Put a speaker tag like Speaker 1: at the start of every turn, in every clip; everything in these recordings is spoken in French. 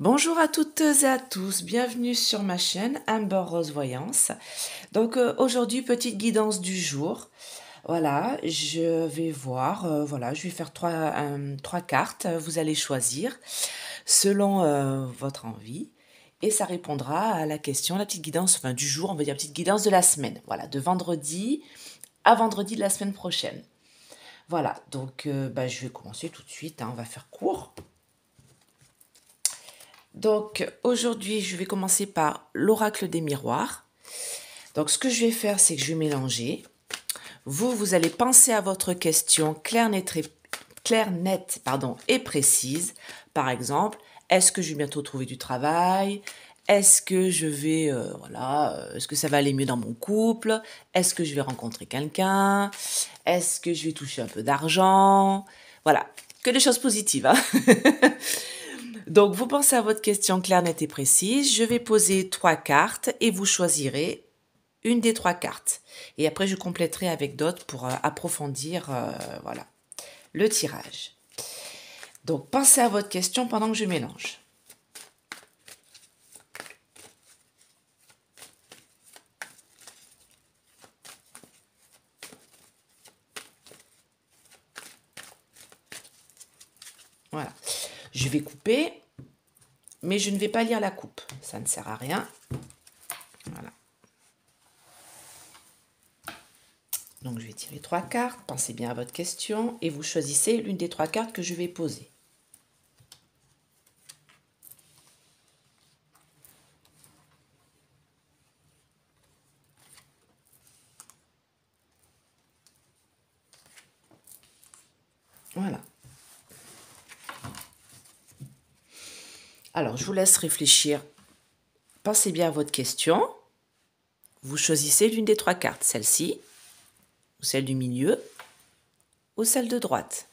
Speaker 1: Bonjour à toutes et à tous, bienvenue sur ma chaîne Amber Rose Voyance. Donc euh, aujourd'hui, petite guidance du jour. Voilà, je vais voir, euh, voilà, je vais faire trois, euh, trois cartes, vous allez choisir selon votre envie. Et ça répondra à la question, la petite guidance, du jour, on va dire petite guidance de la semaine. Voilà, de vendredi à vendredi de la semaine prochaine. Voilà, donc bah, je vais commencer tout de suite, hein, on va faire court. Donc aujourd'hui, je vais commencer par l'oracle des miroirs. Donc ce que je vais faire, c'est que je vais mélanger. Vous, vous allez penser à votre question claire, nette, claire, pardon, et précise. Par exemple, est-ce que je vais bientôt trouver du travail Est-ce que je vais, euh, voilà, euh, est-ce que ça va aller mieux dans mon couple Est-ce que je vais rencontrer quelqu'un Est-ce que je vais toucher un peu d'argent Voilà, que des choses positives. Hein. Donc, vous pensez à votre question claire, nette et précise. Je vais poser trois cartes et vous choisirez une des trois cartes. Et après, je compléterai avec d'autres pour euh, approfondir euh, voilà, le tirage. Donc, pensez à votre question pendant que je mélange. Voilà. Je vais couper, mais je ne vais pas lire la coupe. Ça ne sert à rien. Voilà. Donc je vais tirer trois cartes, pensez bien à votre question et vous choisissez l'une des trois cartes que je vais poser. Alors, je vous laisse réfléchir. Pensez bien à votre question. Vous choisissez l'une des trois cartes, celle-ci, ou celle du milieu, ou celle de droite.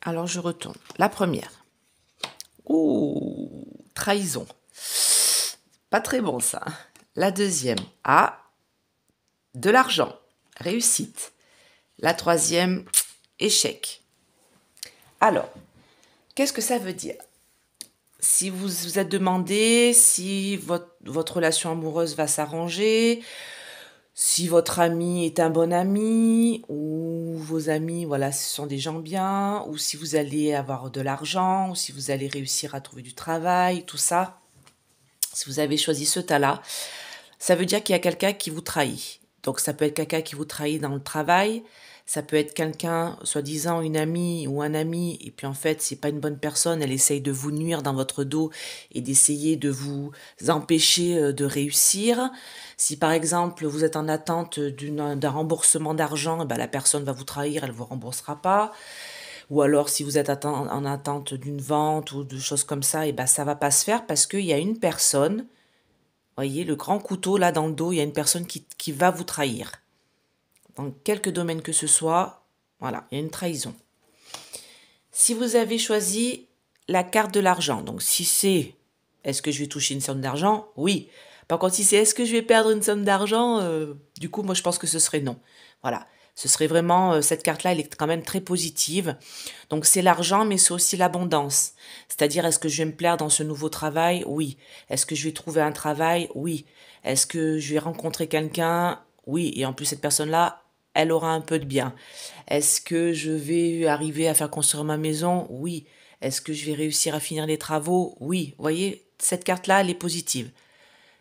Speaker 1: Alors je retourne. La première. Ouh, trahison. Pas très bon ça. La deuxième. Ah, de l'argent réussite. La troisième, échec. Alors, qu'est-ce que ça veut dire Si vous vous êtes demandé si votre, relation amoureuse va s'arranger, si votre ami est un bon ami, ou vos amis, voilà, ce sont des gens bien, ou si vous allez avoir de l'argent, ou si vous allez réussir à trouver du travail, tout ça, si vous avez choisi ce tas-là, ça veut dire qu'il y a quelqu'un qui vous trahit. Donc ça peut être quelqu'un qui vous trahit dans le travail, ça peut être quelqu'un, soi-disant une amie ou un ami, et puis en fait c'est pas une bonne personne, elle essaye de vous nuire dans votre dos et d'essayer de vous empêcher euh, de réussir. Si par exemple vous êtes en attente d'un remboursement d'argent, eh ben, la personne va vous trahir, elle ne vous remboursera pas ou alors si vous êtes en attente d'une vente ou de choses comme ça, et eh ne ben, ça va pas se faire parce qu'il y a une personne Voyez, le grand couteau là dans le dos, il y a une personne qui, qui va vous trahir. Dans quelque domaine que ce soit, voilà, il y a une trahison. Si vous avez choisi la carte de l'argent, donc si c'est est-ce que je vais toucher une somme d'argent Oui. Par contre, si c'est est-ce que je vais perdre une somme d'argent, euh, du coup, moi je pense que ce serait non. Voilà. Ce serait vraiment, euh, cette carte-là, elle est quand même très positive. Donc c'est l'argent, mais c'est aussi l'abondance. C'est-à-dire, est-ce que je vais me plaire dans ce nouveau travail Oui. Est-ce que je vais trouver un travail Oui. Est-ce que je vais rencontrer quelqu'un Oui. Et en plus, cette personne-là, elle aura un peu de bien. Est-ce que je vais arriver à faire construire ma maison Oui. Est-ce que je vais réussir à finir les travaux Oui. Vous voyez, cette carte-là, elle est positive.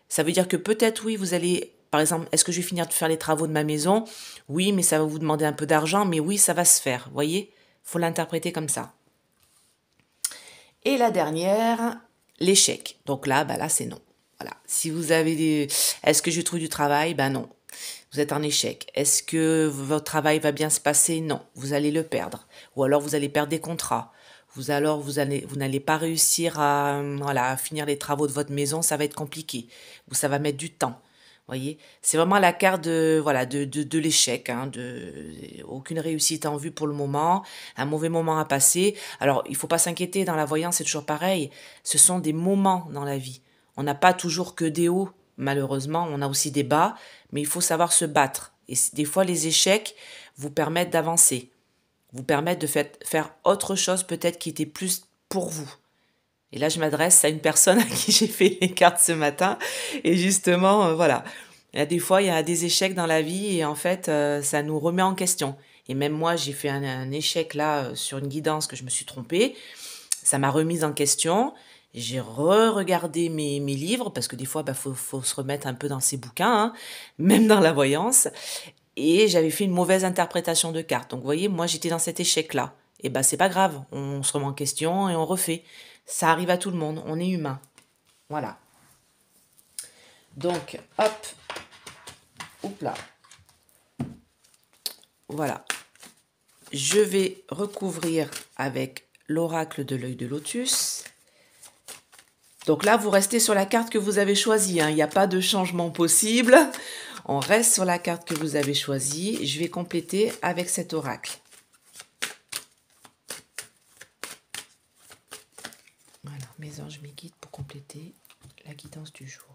Speaker 1: Ça veut dire que peut-être, oui, vous allez par exemple, est-ce que je vais finir de faire les travaux de ma maison Oui, mais ça va vous demander un peu d'argent, mais oui, ça va se faire. Vous Voyez Faut l'interpréter comme ça. Et la dernière, l'échec. Donc là, bah là, c'est non. Voilà. Si vous avez est-ce que je trouve du travail Ben non. Vous êtes en échec. Est-ce que votre travail va bien se passer Non. Vous allez le perdre. Ou alors vous allez perdre des contrats. Vous alors vous allez, vous n'allez pas réussir à, finir les travaux de votre maison. Ça va être compliqué. Ou ça va mettre du temps voyez, c'est vraiment la carte de voilà de, de, l'échec, hein, de aucune réussite en vue pour le moment, un mauvais moment à passer. Alors il faut pas s'inquiéter dans la voyance, c'est toujours pareil. Ce sont des moments dans la vie. On n'a pas toujours que des hauts, malheureusement, on a aussi des bas, mais il faut savoir se battre. Et des fois les échecs vous permettent d'avancer, vous permettent de faire autre chose peut-être qui était plus pour vous. Et là, je m'adresse à une personne à qui j'ai fait les cartes ce matin. Et justement, euh, voilà. des fois, il y a des échecs dans la vie et en fait, euh, ça nous remet en question. Et même moi, j'ai fait un, échec là euh, sur une guidance que je me suis trompée. Ça m'a remise en question. J'ai re-regardé mes, livres parce que des fois, il bah, faut, se remettre un peu dans ses bouquins, hein, même dans la voyance. Et j'avais fait une mauvaise interprétation de cartes. Donc, vous voyez, moi, j'étais dans cet échec-là et eh bah ben, c'est pas grave, on se remet en question et on refait. Ça arrive à tout le monde, on est humain. Voilà. Donc, hop, oups là. Voilà. Je vais recouvrir avec l'oracle de l'œil de lotus. Donc là, vous restez sur la carte que vous avez choisie. Hein. Il n'y a pas de changement possible. On reste sur la carte que vous avez choisie. Je vais compléter avec cet oracle. Voilà, mes anges, mes guides pour compléter la guidance du jour.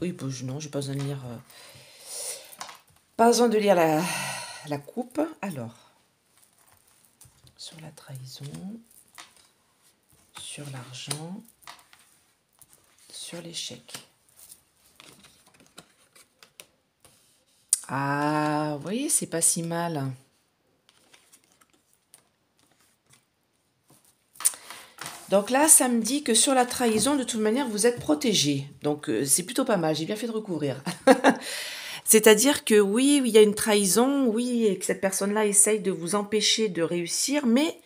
Speaker 1: Oui, bah, non, j'ai pas besoin de lire. Euh, pas besoin de lire la, la coupe. Alors, sur la trahison, sur l'argent, sur l'échec. Ah, vous voyez, c'est pas si mal. Donc là, ça me dit que sur la trahison, de toute manière, vous êtes protégé. Donc euh, c'est plutôt pas mal, j'ai bien fait de recouvrir. C'est-à-dire que oui, il y a une trahison, oui, et que cette personne-là essaye de vous empêcher de réussir, mais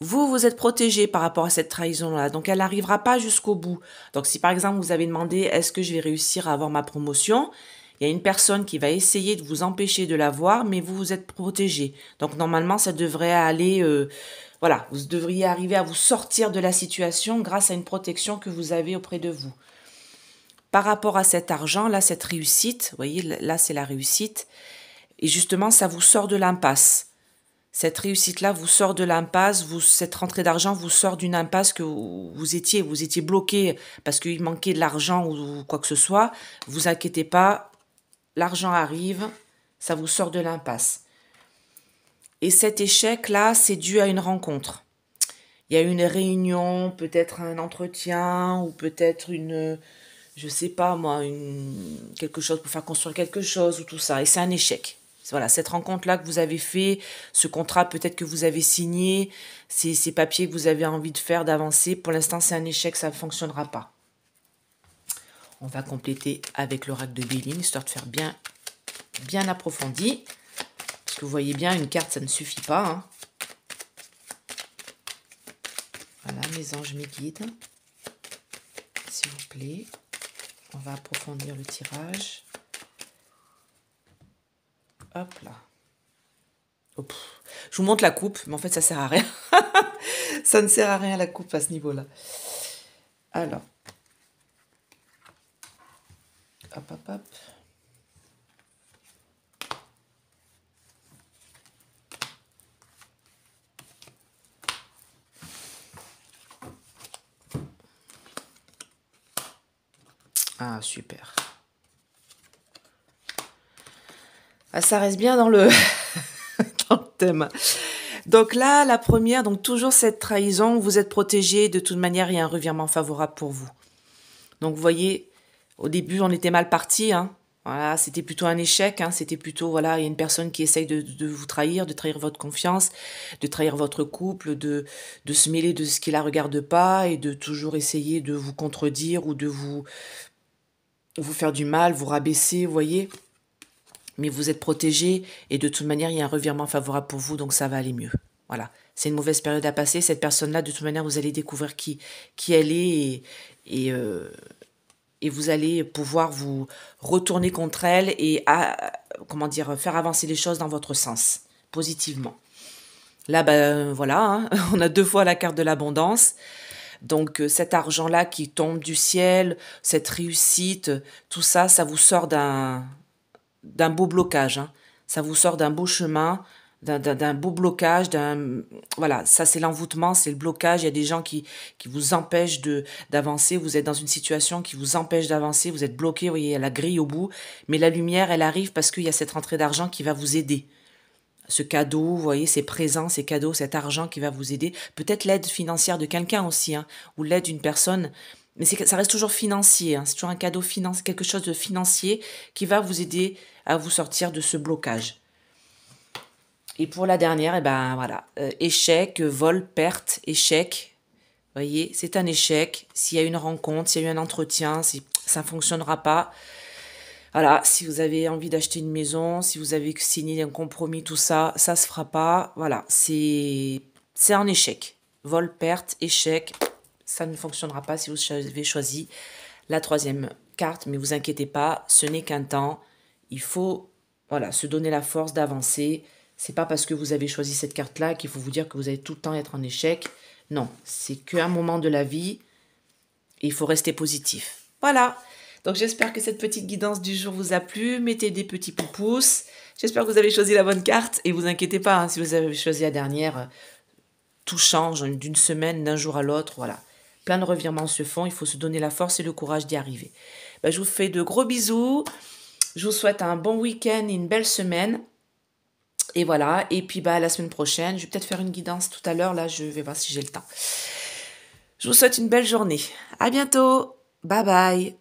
Speaker 1: vous, vous êtes protégé par rapport à cette trahison-là. Donc elle n'arrivera pas jusqu'au bout. Donc si par exemple vous avez demandé est-ce que je vais réussir à avoir ma promotion, il y a une personne qui va essayer de vous empêcher de l'avoir, mais vous vous êtes protégé. Donc normalement, ça devrait aller euh, voilà, vous devriez arriver à vous sortir de la situation grâce à une protection que vous avez auprès de vous. Par rapport à cet argent, là, cette réussite, vous voyez, là, c'est la réussite. Et justement, ça vous sort de l'impasse. Cette réussite-là vous sort de l'impasse, cette rentrée d'argent vous sort d'une impasse que vous, étiez, vous étiez bloqué parce qu'il manquait de l'argent ou quoi que ce soit. Vous inquiétez pas, l'argent arrive, ça vous sort de l'impasse. Et cet échec-là, c'est dû à une rencontre. Il y a une réunion, peut-être un entretien, ou peut-être une, je sais pas moi, quelque chose pour faire construire quelque chose, ou tout ça. Et c'est un échec. Voilà, cette rencontre-là que vous avez fait, ce contrat peut-être que vous avez signé, ces, papiers que vous avez envie de faire, d'avancer, pour l'instant c'est un échec, ça ne fonctionnera pas. On va compléter avec le rack de Béline, histoire de faire bien, bien approfondi vous voyez bien, une carte, ça ne suffit pas. Hein. Voilà, mes anges, mes guides. S'il vous plaît, on va approfondir le tirage. Hop là. Oh, je vous montre la coupe, mais en fait, ça sert à rien. ça ne sert à rien la coupe à ce niveau-là. Alors. Hop, hop, hop. Ah, super. Ah, ça reste bien dans le, thème. Donc là, la première, donc toujours cette trahison, vous êtes protégé, de toute manière, il y a un revirement favorable pour vous. Donc vous voyez, au début, on était mal parti, hein. Voilà, c'était plutôt un échec, hein. c'était plutôt, voilà, il y a une personne qui essaye de, vous trahir, de trahir votre confiance, de trahir votre couple, de, de se mêler de ce qui ne la regarde pas et de toujours essayer de vous contredire ou de vous vous faire du mal, vous rabaisser, vous voyez. Mais vous êtes protégé et de toute manière, il y a un revirement favorable pour vous, donc ça va aller mieux. Voilà. C'est une mauvaise période à passer. Cette personne-là, de toute manière, vous allez découvrir qui, qui elle est et, et, euh, vous allez pouvoir vous retourner contre elle et à, comment dire, faire avancer les choses dans votre sens, positivement. Là, ben voilà, hein. on a deux fois la carte de l'abondance. Donc euh, cet argent-là qui tombe du ciel, cette réussite, tout ça, ça vous sort d'un beau blocage. Hein. Ça vous sort d'un beau chemin, d'un beau blocage, d'un voilà, ça c'est l'envoûtement, c'est le blocage. Il y a des gens qui, vous empêchent de d'avancer. Vous êtes dans une situation qui vous empêche d'avancer. Vous êtes bloqué. Vous voyez, il y a la grille au bout, mais la lumière, elle arrive parce qu'il y a cette rentrée d'argent qui va vous aider ce cadeau, vous voyez, ces présents, ces cadeaux, cet argent qui va vous aider. Peut-être l'aide financière de quelqu'un aussi, hein, ou l'aide d'une personne. Mais ça reste toujours financier, hein. c'est toujours un cadeau quelque chose de financier qui va vous aider à vous sortir de ce blocage. Et pour la dernière, et eh ben voilà, euh, échec, vol, perte, échec. Voyez, c'est un échec. S'il y a une rencontre, s'il y a eu un entretien, ça ne fonctionnera pas, voilà, si vous avez envie d'acheter une maison, si vous avez signé un compromis, tout ça, ça se fera pas. Voilà, c'est c'est un échec. Vol, perte, échec, ça ne fonctionnera pas si vous avez choisi la troisième carte. Mais vous inquiétez pas, ce n'est qu'un temps. Il faut voilà, se donner la force d'avancer. C'est pas parce que vous avez choisi cette carte-là qu'il faut vous dire que vous allez tout le temps être en échec. Non, c'est qu'un moment de la vie et il faut rester positif. Voilà, donc j'espère que cette petite guidance du jour vous a plu. Mettez des petits pouces. J'espère que vous avez choisi la bonne carte et vous inquiétez pas hein, si vous avez choisi la dernière. Euh, tout change hein, d'une semaine, d'un jour à l'autre, voilà. Plein de revirements se font, il faut se donner la force et le courage d'y arriver. Ben, je vous fais de gros bisous. Je vous souhaite un bon week-end et une belle semaine. Et voilà. Et puis bah la semaine prochaine, je vais peut-être faire une guidance tout à l'heure. Là, je vais voir si j'ai le temps. Je vous souhaite une belle journée. À bientôt. Bye bye.